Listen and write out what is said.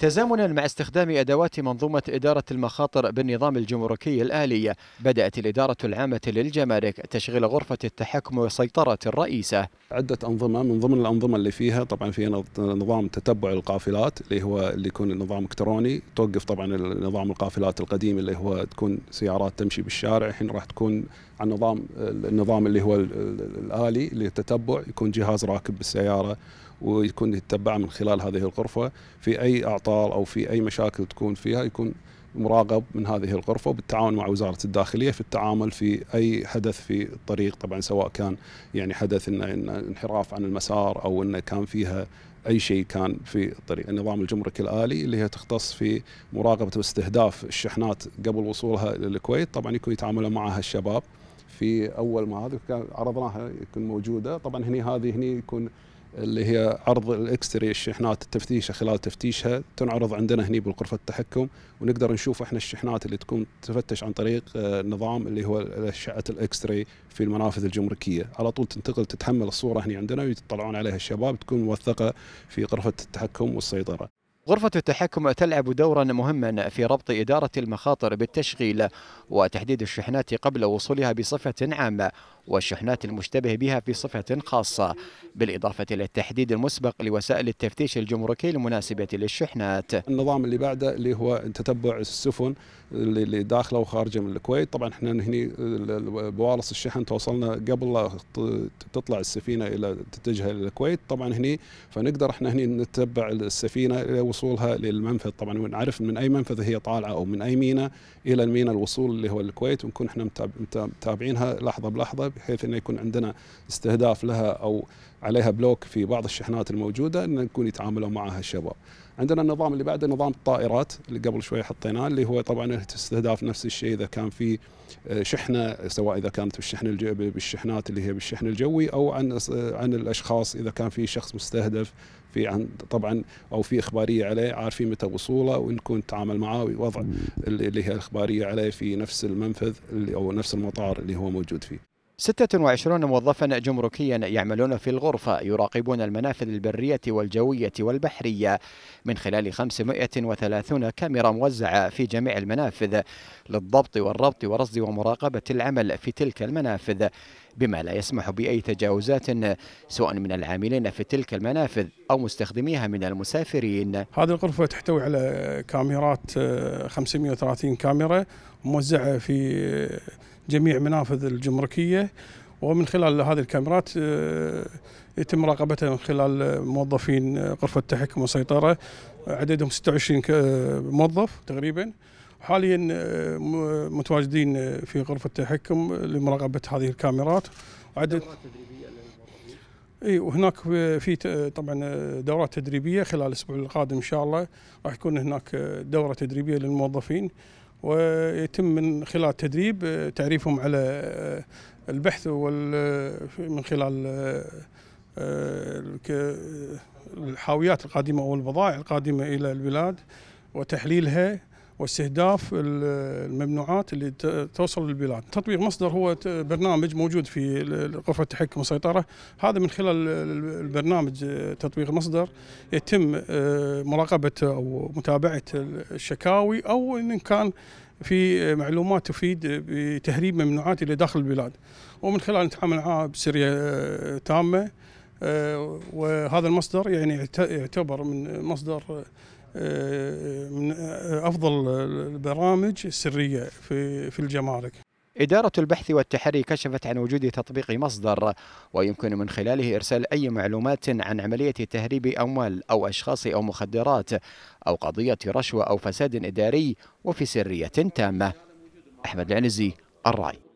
تزامنا مع استخدام أدوات منظومة إدارة المخاطر بالنظام الجمركي الآلي بدأت الإدارة العامة للجمارك تشغيل غرفة التحكم وسيطرة الرئيسة عدة أنظمة من ضمن الأنظمة اللي فيها طبعا في نظام تتبع القافلات اللي هو اللي يكون نظام إلكتروني توقف طبعا نظام القافلات القديم اللي هو تكون سيارات تمشي بالشارع الحين راح تكون على نظام النظام اللي هو الآلي للتتبع يكون جهاز راكب بالسيارة ويكون يتبع من خلال هذه الغرفة في أي أعطاء الابطال او في اي مشاكل تكون فيها يكون مراقب من هذه الغرفة وبالتعاون مع وزارة الداخلية في التعامل في أي حدث في الطريق طبعا سواء كان يعني حدث إن انحراف عن المسار أو أنه كان فيها اي شيء كان في الطريق، النظام الجمرك الالي اللي هي تختص في مراقبه واستهداف الشحنات قبل وصولها للكويت، طبعا يكون يتعاملون معها الشباب في اول ما هذا عرضناها يكون موجوده، طبعا هني هذه هني يكون اللي هي عرض الاكستري الشحنات التفتيشه خلال تفتيشها تنعرض عندنا هني بالغرفه التحكم ونقدر نشوف احنا الشحنات اللي تكون تفتش عن طريق آه، نظام اللي هو اشعه الاكستري في المنافذ الجمركيه على طول تنتقل تتحمل الصوره هني عندنا ويطلعون عليها الشباب تكون موثقه في غرفه التحكم والسيطره غرفة التحكم تلعب دورا مهما في ربط إدارة المخاطر بالتشغيل وتحديد الشحنات قبل وصولها بصفة عامة والشحنات المشتبه بها في صفة خاصة بالإضافة إلى التحديد المسبق لوسائل التفتيش الجمركي المناسبة للشحنات النظام اللي بعده اللي هو تتبع السفن اللي داخله وخارجه من الكويت طبعا احنا هني بوالص الشحن توصلنا قبل تطلع السفينة إلى تتجه إلى الكويت طبعا هني فنقدر احنا هني نتبع السفينة إلى وصولها للمنفذ طبعا ونعرف من اي منفذ هي طالعه او من اي ميناء الى الميناء الوصول اللي هو الكويت ونكون احنا متابعينها لحظه بلحظه بحيث انه يكون عندنا استهداف لها او عليها بلوك في بعض الشحنات الموجوده ان نكون يتعاملوا معها الشباب. عندنا النظام اللي بعده نظام الطائرات اللي قبل شوي حطيناه اللي هو طبعا استهداف نفس الشيء اذا كان في آه، شحنه سواء اذا كانت بالشحن بالشحنات اللي هي بالشحن الجوي او عن عن الاشخاص اذا كان في شخص مستهدف في عن طبعا او في اخباريه عليه عارفين متى وصوله ونكون نتعامل معاه ووضع اللي هي الاخباريه عليه في نفس المنفذ او نفس المطار اللي هو موجود فيه. 26 موظفا جمركيا يعملون في الغرفة يراقبون المنافذ البرية والجوية والبحرية من خلال 530 كاميرا موزعة في جميع المنافذ للضبط والربط ورصد ومراقبة العمل في تلك المنافذ بما لا يسمح بأي تجاوزات سواء من العاملين في تلك المنافذ أو مستخدميها من المسافرين هذه الغرفة تحتوي على كاميرات 530 آه، كاميرا موزعة في جميع منافذ الجمركيه ومن خلال هذه الكاميرات آه، يتم مراقبتها من خلال موظفين غرفه التحكم والسيطرة عددهم 26 آه، موظف تقريبا حاليا آه، متواجدين في غرفه التحكم لمراقبه هذه الكاميرات عدد اي وهناك في طبعا دورات تدريبيه خلال الاسبوع القادم ان شاء الله راح يكون هناك دوره تدريبيه للموظفين ويتم من خلال التدريب آه، تعريفهم على آه، البحث آه، من خلال الحاويات القادمة أو البضائع القادمة إلى البلاد وتحليلها واستهداف الممنوعات اللي توصل للبلاد تطبيق مصدر هو برنامج موجود في غرفة التحكم والسيطرة هذا من خلال البرنامج آه، تطبيق مصدر يتم آه، مراقبة أو متابعة الشكاوي أو إن كان في معلومات تفيد بتهريب ممنوعات إلى داخل البلاد ومن خلال نتعامل معها بسرية آه، تامة وهذا المصدر يعني يعتبر من مصدر آه، آه، من آه، افضل البرامج السريه في في الجمارك. إدارة البحث والتحري كشفت عن وجود تطبيق مصدر ويمكن من خلاله إرسال أي معلومات عن عملية تهريب أموال أو أشخاص أو مخدرات أو قضية رشوة أو فساد إداري وفي سرية تامة. أحمد العنزي الرأي